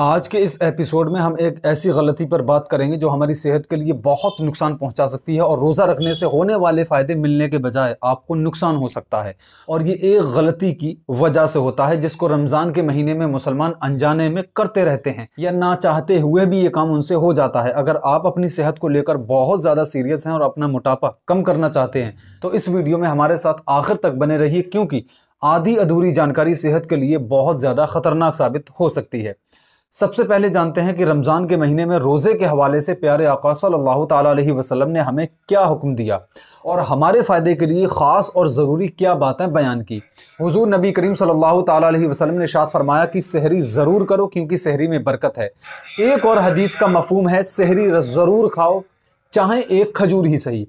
आज के इस एपिसोड में हम एक ऐसी गलती पर बात करेंगे जो हमारी सेहत के लिए बहुत नुकसान पहुंचा सकती है और रोज़ा रखने से होने वाले फ़ायदे मिलने के बजाय आपको नुकसान हो सकता है और ये एक गलती की वजह से होता है जिसको रमज़ान के महीने में मुसलमान अनजाने में करते रहते हैं या ना चाहते हुए भी ये काम उनसे हो जाता है अगर आप अपनी सेहत को लेकर बहुत ज़्यादा सीरियस हैं और अपना मोटापा कम करना चाहते हैं तो इस वीडियो में हमारे साथ आखिर तक बने रहिए क्योंकि आधी अधूरी जानकारी सेहत के लिए बहुत ज़्यादा खतरनाक साबित हो सकती है सबसे पहले जानते हैं कि रमज़ान के महीने में रोज़े के हवाले से प्यारे आका सल्लल्लाहु अलैहि वसल्लम ने हमें क्या हुक्म दिया और हमारे फ़ायदे के लिए ख़ास और ज़रूरी क्या बातें बयान की हुजूर नबी करीम सल्लल्लाहु अलैहि वसल्लम ने शाद फरमाया कि सहरी ज़रूर करो क्योंकि सहरी में बरकत है एक और हदीस का मफहम है सहरी ज़रूर खाओ चाहे एक खजूर ही सही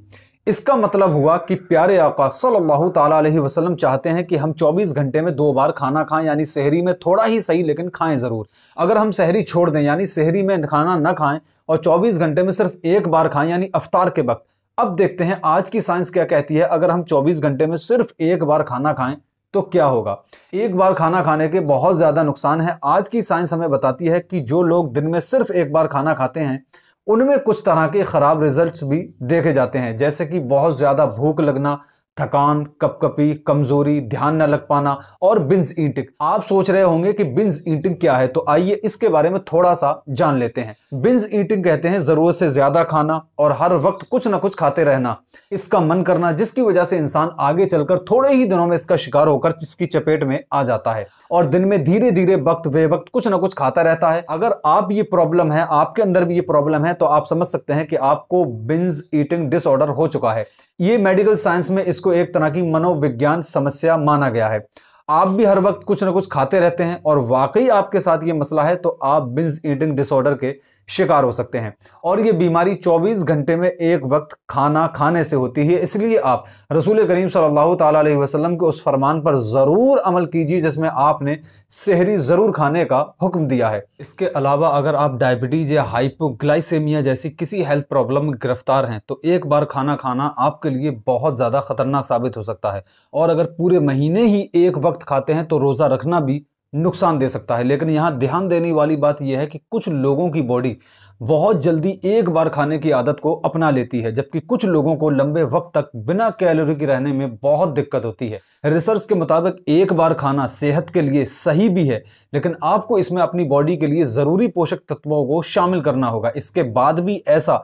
इसका मतलब हुआ कि प्यारे आका सल्लल्लाहु अलैहि वसल्लम चाहते हैं कि हम 24 घंटे में दो बार खाना खाएं यानी शहरी में थोड़ा ही सही लेकिन खाएं ज़रूर अगर हम शहरी छोड़ दें यानी शहरी में खाना ना खाएं और 24 घंटे में सिर्फ एक बार खाएं यानी अफ्तार के वक्त अब देखते हैं आज की साइंस क्या कहती है अगर हम चौबीस घंटे में सिर्फ एक बार खाना खाएं तो क्या होगा एक बार खाना खाने के बहुत ज़्यादा नुकसान है आज की साइंस हमें बताती है कि जो लोग दिन में सिर्फ एक बार खाना खाते हैं उनमें कुछ तरह के ख़राब रिजल्ट्स भी देखे जाते हैं जैसे कि बहुत ज़्यादा भूख लगना थकान कपकपी कमजोरी ध्यान न लग पाना और बिन्स ईटिंग आप सोच रहे होंगे कि बिन्स ईटिंग क्या है तो आइए इसके बारे में थोड़ा सा जान लेते हैं बिन्स ईटिंग कहते हैं जरूरत से ज्यादा खाना और हर वक्त कुछ ना कुछ खाते रहना इसका मन करना जिसकी वजह से इंसान आगे चलकर थोड़े ही दिनों में इसका शिकार होकर इसकी चपेट में आ जाता है और दिन में धीरे धीरे वक्त वे वक्त कुछ ना कुछ खाता रहता है अगर आप ये प्रॉब्लम है आपके अंदर भी ये प्रॉब्लम है तो आप समझ सकते हैं कि आपको बिन्स ईटिंग डिसऑर्डर हो चुका है ये मेडिकल साइंस में इसको एक तरह की मनोविज्ञान समस्या माना गया है आप भी हर वक्त कुछ ना कुछ खाते रहते हैं और वाकई आपके साथ ये मसला है तो आप बिन्स ईटिंग डिसऑर्डर के शिकार हो सकते हैं और ये बीमारी 24 घंटे में एक वक्त खाना खाने से होती है इसलिए आप रसूल करीम सल्लल्लाहु अलैहि वसल्लम के उस फरमान पर ज़रूर अमल कीजिए जिसमें आपने शहरी ज़रूर खाने का हुक्म दिया है इसके अलावा अगर आप डायबिटीज़ या हाइपोग्लाइसेमिया जैसी किसी हेल्थ प्रॉब्लम में गिरफ्तार हैं तो एक बार खाना खाना आपके लिए बहुत ज़्यादा ख़तरनाक साबित हो सकता है और अगर पूरे महीने ही एक वक्त खाते हैं तो रोज़ा रखना भी नुकसान दे सकता है लेकिन यहाँ ध्यान देने वाली बात यह है कि कुछ लोगों की बॉडी बहुत जल्दी एक बार खाने की आदत को अपना लेती है जबकि कुछ लोगों को लंबे वक्त तक बिना कैलोरी के रहने में बहुत दिक्कत होती है रिसर्च के मुताबिक एक बार खाना सेहत के लिए सही भी है लेकिन आपको इसमें अपनी बॉडी के लिए ज़रूरी पोषक तत्वों को शामिल करना होगा इसके बाद भी ऐसा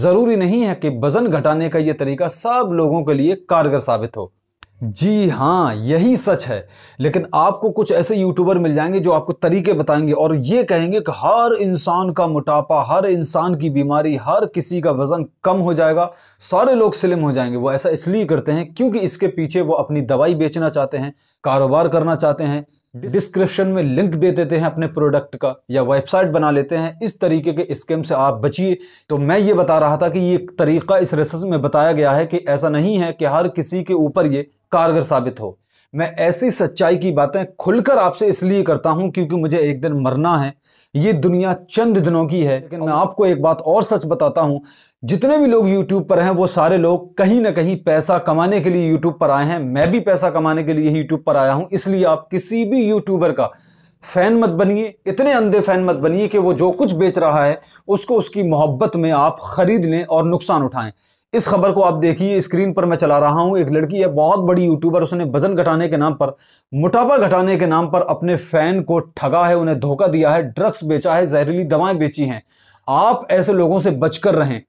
ज़रूरी नहीं है कि वज़न घटाने का ये तरीका सब लोगों के लिए कारगर साबित हो जी हाँ यही सच है लेकिन आपको कुछ ऐसे यूट्यूबर मिल जाएंगे जो आपको तरीके बताएंगे और ये कहेंगे कि हर इंसान का मोटापा हर इंसान की बीमारी हर किसी का वज़न कम हो जाएगा सारे लोग स्लिम हो जाएंगे वो ऐसा इसलिए करते हैं क्योंकि इसके पीछे वो अपनी दवाई बेचना चाहते हैं कारोबार करना चाहते हैं डिस्क्रिप्शन में लिंक दे देते हैं अपने प्रोडक्ट का या वेबसाइट बना लेते हैं इस तरीके के स्कीम से आप बचिए तो मैं ये बता रहा था कि ये तरीका इस रिसर्च में बताया गया है कि ऐसा नहीं है कि हर किसी के ऊपर ये कारगर साबित हो मैं ऐसी सच्चाई की बातें खुलकर आपसे इसलिए करता हूं क्योंकि मुझे एक दिन मरना है ये दुनिया चंद दिनों की है लेकिन मैं आपको एक बात और सच बताता हूं जितने भी लोग YouTube पर हैं वो सारे लोग कहीं ना कहीं पैसा कमाने के लिए YouTube पर आए हैं मैं भी पैसा कमाने के लिए YouTube पर आया हूं इसलिए आप किसी भी यूट्यूबर का फैन मत बनिए इतने अंधे फैन मत बनिए कि वो जो कुछ बेच रहा है उसको उसकी मोहब्बत में आप खरीद लें और नुकसान उठाएं इस खबर को आप देखिए स्क्रीन पर मैं चला रहा हूं एक लड़की है बहुत बड़ी यूट्यूबर उसने वजन घटाने के नाम पर मोटापा घटाने के नाम पर अपने फैन को ठगा है उन्हें धोखा दिया है ड्रग्स बेचा है जहरीली दवाएं बेची हैं आप ऐसे लोगों से बचकर रहें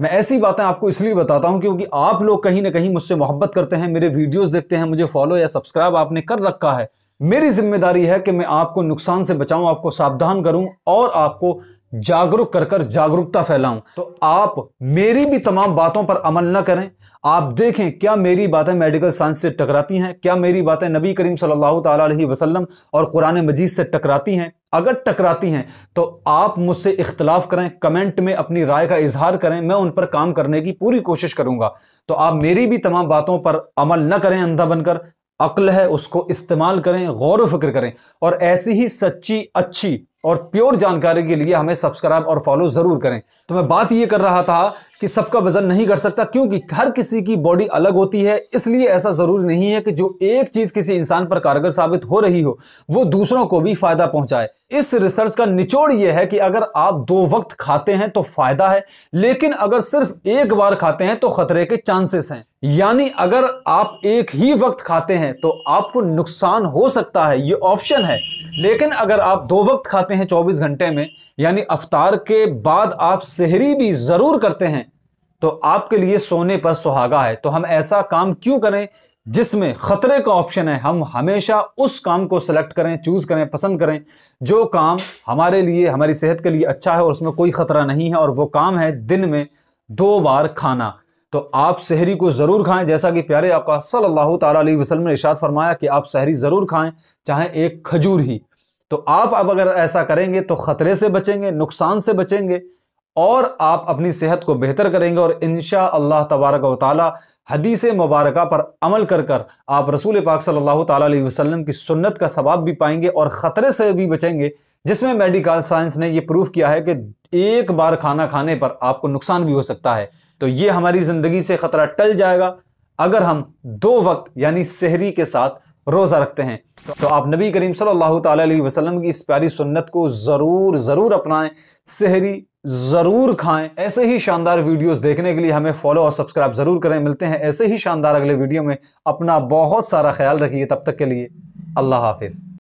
मैं ऐसी बातें आपको इसलिए बताता हूं क्योंकि आप लोग कहीं ना कहीं मुझसे मोहब्बत करते हैं मेरे वीडियोस देखते हैं मुझे फॉलो या सब्सक्राइब आपने कर रखा है मेरी जिम्मेदारी है कि मैं आपको नुकसान से बचाऊं आपको सावधान करूं और आपको जागरूक कर कर जागरूकता फैलाऊं तो आप मेरी भी तमाम बातों पर अमल न करें आप देखें क्या मेरी बातें मेडिकल साइंस से टकराती हैं क्या मेरी बातें नबी करीम सल्लल्लाहु अलैहि वसल्लम और कुरान मजीद से टकराती हैं अगर टकराती हैं तो आप मुझसे इख्तलाफ करें कमेंट में अपनी राय का इजहार करें मैं उन पर काम करने की पूरी कोशिश करूंगा तो आप मेरी भी तमाम बातों पर अमल न करें अंधा बनकर अक्ल है उसको इस्तेमाल करें गौर व फिक्र करें और ऐसी ही सच्ची अच्छी और प्योर जानकारी के लिए हमें सब्सक्राइब और फॉलो ज़रूर करें तो मैं बात ये कर रहा था कि सबका वजन नहीं घट सकता क्योंकि हर किसी की बॉडी अलग होती है इसलिए ऐसा ज़रूरी नहीं है कि जो एक चीज़ किसी इंसान पर कारगर साबित हो रही हो वो दूसरों को भी फ़ायदा पहुंचाए इस रिसर्च का निचोड़ यह है कि अगर आप दो वक्त खाते हैं तो फ़ायदा है लेकिन अगर सिर्फ एक बार खाते हैं तो ख़तरे के चांसेस हैं यानी अगर आप एक ही वक्त खाते हैं तो आपको नुकसान हो सकता है ये ऑप्शन है लेकिन अगर आप दो वक्त खाते हैं 24 घंटे में यानी अवतार के बाद आप सहरी भी ज़रूर करते हैं तो आपके लिए सोने पर सुहागा है तो हम ऐसा काम क्यों करें जिसमें खतरे का ऑप्शन है हम हमेशा उस काम को सिलेक्ट करें चूज करें पसंद करें जो काम हमारे लिए हमारी सेहत के लिए अच्छा है और उसमें कोई खतरा नहीं है और वो काम है दिन में दो बार खाना तो आप शहरी को ज़रूर खाएं जैसा कि प्यारे आपका सल्लल्लाहु अलैहि वसल्लम ने इशाद फरमाया कि आप शहरी ज़रूर खाएं चाहे एक खजूर ही तो आप अब अगर ऐसा करेंगे तो ख़तरे से बचेंगे नुकसान से बचेंगे और आप अपनी सेहत को बेहतर करेंगे और इन अल्लाह तबारक वाली हदीस मुबारक पर अमल कर कर आप रसूल पाक सल्लल्लाहु अलैहि वसल्लम की सुन्नत का सवाब भी पाएंगे और ख़तरे से भी बचेंगे जिसमें मेडिकल साइंस ने यह प्रूफ किया है कि एक बार खाना खाने पर आपको नुकसान भी हो सकता है तो ये हमारी ज़िंदगी से ख़तरा टल जाएगा अगर हम दो वक्त यानी शहरी के साथ रोज़ा रखते हैं तो आप नबी करीम सल्लल्लाहु अलैहि वसल्लम की इस प्यारी सुन्नत को ज़रूर ज़रूर अपनाएं सहरी ज़रूर खाएं ऐसे ही शानदार वीडियोस देखने के लिए हमें फॉलो और सब्सक्राइब ज़रूर करें मिलते हैं ऐसे ही शानदार अगले वीडियो में अपना बहुत सारा ख्याल रखिए तब तक के लिए अल्लाह हाफिज़